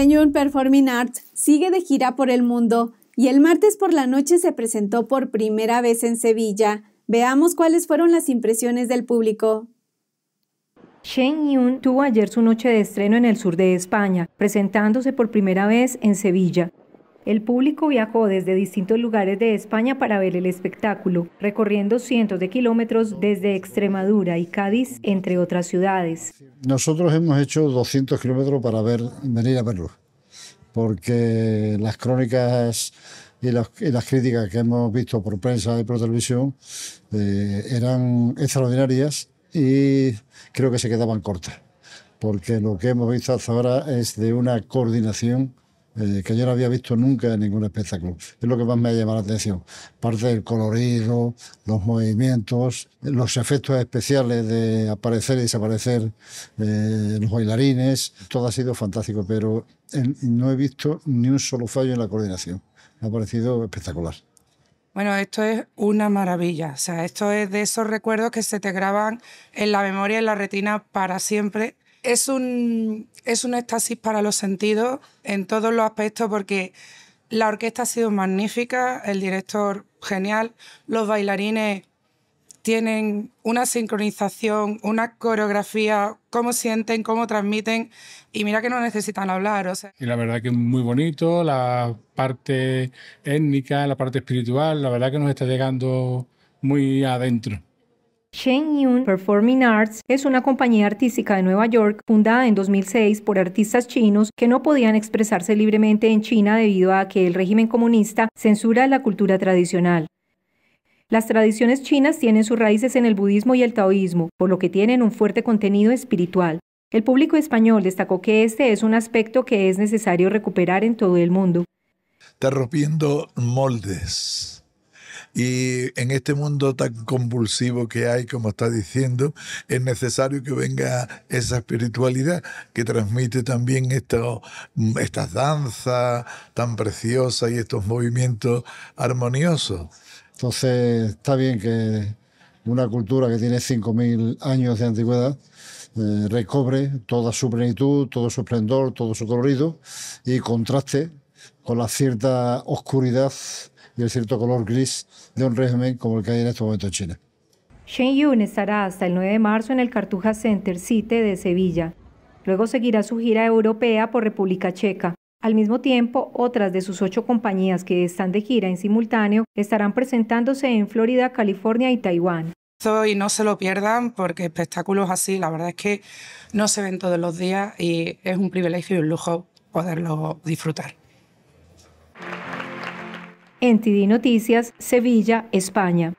Yun Performing Arts sigue de gira por el mundo y el martes por la noche se presentó por primera vez en Sevilla. Veamos cuáles fueron las impresiones del público. Shen Yun tuvo ayer su noche de estreno en el sur de España, presentándose por primera vez en Sevilla. El público viajó desde distintos lugares de España para ver el espectáculo, recorriendo cientos de kilómetros desde Extremadura y Cádiz, entre otras ciudades. Nosotros hemos hecho 200 kilómetros para venir a verlo, porque las crónicas y las, críticas que hemos visto por prensa y por televisión eh, eran extraordinarias y creo que se quedaban cortas, porque lo que hemos visto hasta ahora es de una coordinación eh, que yo no había visto nunca en ningún espectáculo. Es lo que más me ha llamado la atención. Parte del colorido, los movimientos, los efectos especiales de aparecer y desaparecer eh, los bailarines, todo ha sido fantástico, pero no he visto ni un solo fallo en la coordinación. Me ha parecido espectacular. Bueno, esto es una maravilla. O sea, esto es de esos recuerdos que se te graban en la memoria, en la retina para siempre es un, es éxtasis para los sentidos en todos los aspectos porque la orquesta ha sido magnífica, el director genial, los bailarines tienen una sincronización, una coreografía, cómo sienten, cómo transmiten y mira que no necesitan hablar. Y la verdad que es muy bonito, la parte étnica, la parte espiritual, la verdad que nos está llegando muy adentro. Shen Yun Performing Arts es una compañía artística de Nueva York fundada en 2006 por artistas chinos que no podían expresarse libremente en China debido a que el régimen comunista censura la cultura tradicional. Las tradiciones chinas tienen sus raíces en el budismo y el taoísmo, por lo que tienen un fuerte contenido espiritual. El público español destacó que este es un aspecto que es necesario recuperar en todo el mundo. Está rompiendo moldes y en este mundo tan convulsivo que hay, como está diciendo, es necesario que venga esa espiritualidad que transmite también estas danzas tan preciosas y estos movimientos armoniosos. Entonces, está bien que una cultura que tiene 5.000 años de antigüedad, eh, recobre toda su plenitud, todo su esplendor, todo su colorido y contraste con la cierta oscuridad del cierto color gris de un régimen como el que hay en este momento en China. Shen Yun estará hasta el 9 de marzo en el Cartuja Center City de Sevilla. Luego seguirá su gira europea por República Checa. Al mismo tiempo, otras de sus ocho compañías que están de gira en simultáneo estarán presentándose en Florida, California y Taiwán. Y no se lo pierdan porque espectáculos así, la verdad es que no se ven todos los días y es un privilegio y un lujo poderlo disfrutar en Noticias, Sevilla, España.